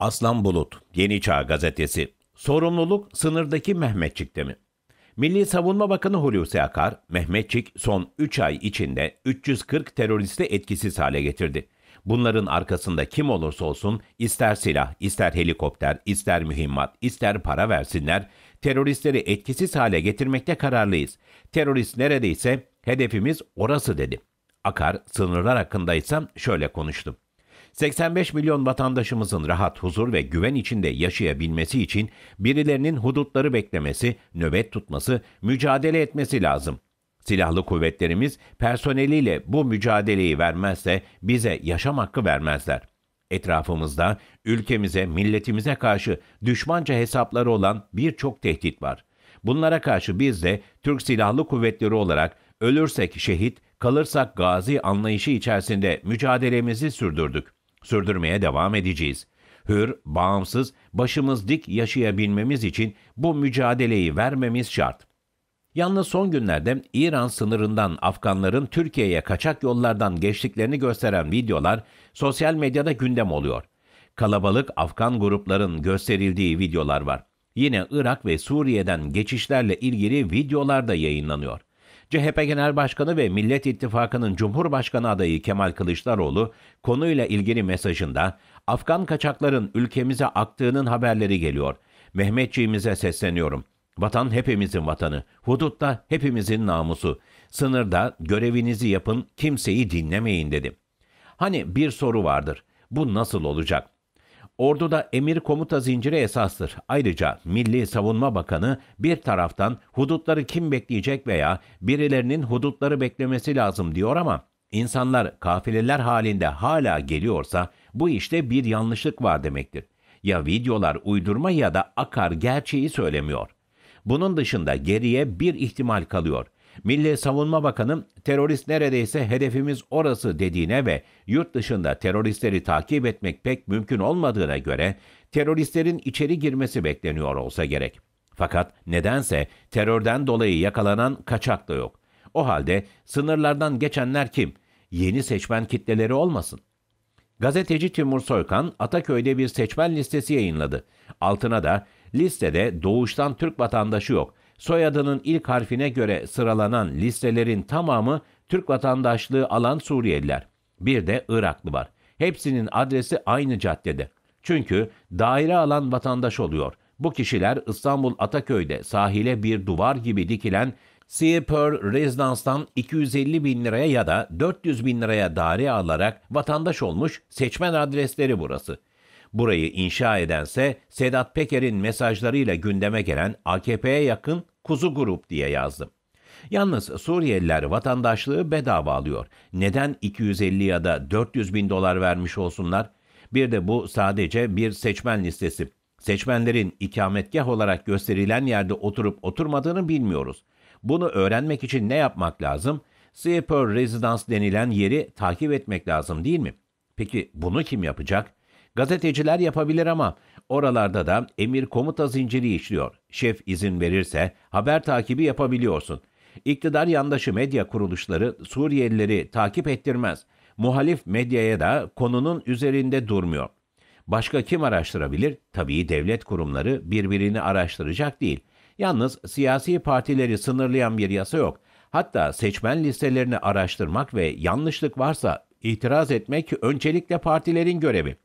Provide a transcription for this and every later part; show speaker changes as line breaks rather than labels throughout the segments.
Aslan Bulut, Yeni Çağ Gazetesi. Sorumluluk sınırdaki Mehmetçik'te mi? Milli Savunma Bakanı Hulusi Akar, Mehmetçik son 3 ay içinde 340 teröristi etkisiz hale getirdi. Bunların arkasında kim olursa olsun ister silah, ister helikopter, ister mühimmat, ister para versinler, teröristleri etkisiz hale getirmekte kararlıyız. Terörist neredeyse hedefimiz orası dedi. Akar sınırlar hakkında ise şöyle konuştu. 85 milyon vatandaşımızın rahat, huzur ve güven içinde yaşayabilmesi için birilerinin hudutları beklemesi, nöbet tutması, mücadele etmesi lazım. Silahlı kuvvetlerimiz personeliyle bu mücadeleyi vermezse bize yaşam hakkı vermezler. Etrafımızda ülkemize, milletimize karşı düşmanca hesapları olan birçok tehdit var. Bunlara karşı biz de Türk Silahlı Kuvvetleri olarak ölürsek şehit, kalırsak gazi anlayışı içerisinde mücadelemizi sürdürdük. Sürdürmeye devam edeceğiz. Hür, bağımsız, başımız dik yaşayabilmemiz için bu mücadeleyi vermemiz şart. Yalnız son günlerde İran sınırından Afganların Türkiye'ye kaçak yollardan geçtiklerini gösteren videolar sosyal medyada gündem oluyor. Kalabalık Afgan grupların gösterildiği videolar var. Yine Irak ve Suriye'den geçişlerle ilgili videolar da yayınlanıyor. CHP Genel Başkanı ve Millet İttifakı'nın Cumhurbaşkanı adayı Kemal Kılıçdaroğlu konuyla ilgili mesajında Afgan kaçakların ülkemize aktığının haberleri geliyor. Mehmetçiğimize sesleniyorum. Vatan hepimizin vatanı, hudutta hepimizin namusu. Sınırda görevinizi yapın, kimseyi dinlemeyin dedi. Hani bir soru vardır. Bu nasıl olacak? Orduda emir komuta zinciri esastır. Ayrıca Milli Savunma Bakanı bir taraftan hudutları kim bekleyecek veya birilerinin hudutları beklemesi lazım diyor ama insanlar kafileler halinde hala geliyorsa bu işte bir yanlışlık var demektir. Ya videolar uydurma ya da akar gerçeği söylemiyor. Bunun dışında geriye bir ihtimal kalıyor. Milli Savunma Bakanı terörist neredeyse hedefimiz orası dediğine ve yurt dışında teröristleri takip etmek pek mümkün olmadığına göre teröristlerin içeri girmesi bekleniyor olsa gerek. Fakat nedense terörden dolayı yakalanan kaçak da yok. O halde sınırlardan geçenler kim? Yeni seçmen kitleleri olmasın. Gazeteci Timur Soykan Ataköy'de bir seçmen listesi yayınladı. Altına da listede doğuştan Türk vatandaşı yok. Soyadının ilk harfine göre sıralanan listelerin tamamı Türk vatandaşlığı alan Suriyeliler. Bir de Iraklı var. Hepsinin adresi aynı caddede. Çünkü daire alan vatandaş oluyor. Bu kişiler İstanbul Ataköy'de sahile bir duvar gibi dikilen Seaper Residence'dan 250 bin liraya ya da 400 bin liraya daire alarak vatandaş olmuş seçmen adresleri burası. Burayı inşa edense Sedat Peker'in mesajlarıyla gündeme gelen AKP'ye yakın Kuzu Grup diye yazdım. Yalnız Suriyeliler vatandaşlığı bedava alıyor. Neden 250 ya da 400 bin dolar vermiş olsunlar? Bir de bu sadece bir seçmen listesi. Seçmenlerin ikametgah olarak gösterilen yerde oturup oturmadığını bilmiyoruz. Bunu öğrenmek için ne yapmak lazım? Sleeper Residence denilen yeri takip etmek lazım değil mi? Peki bunu kim yapacak? Gazeteciler yapabilir ama oralarda da emir komuta zinciri işliyor. Şef izin verirse haber takibi yapabiliyorsun. İktidar yandaşı medya kuruluşları Suriyelileri takip ettirmez. Muhalif medyaya da konunun üzerinde durmuyor. Başka kim araştırabilir? Tabii devlet kurumları birbirini araştıracak değil. Yalnız siyasi partileri sınırlayan bir yasa yok. Hatta seçmen listelerini araştırmak ve yanlışlık varsa itiraz etmek öncelikle partilerin görevi.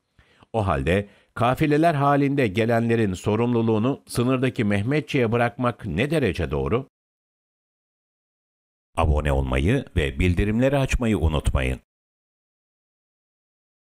O halde kafileler halinde gelenlerin sorumluluğunu sınırdaki Mehmetçi'ye bırakmak ne derece doğru? Abone olmayı ve bildirimleri açmayı unutmayın.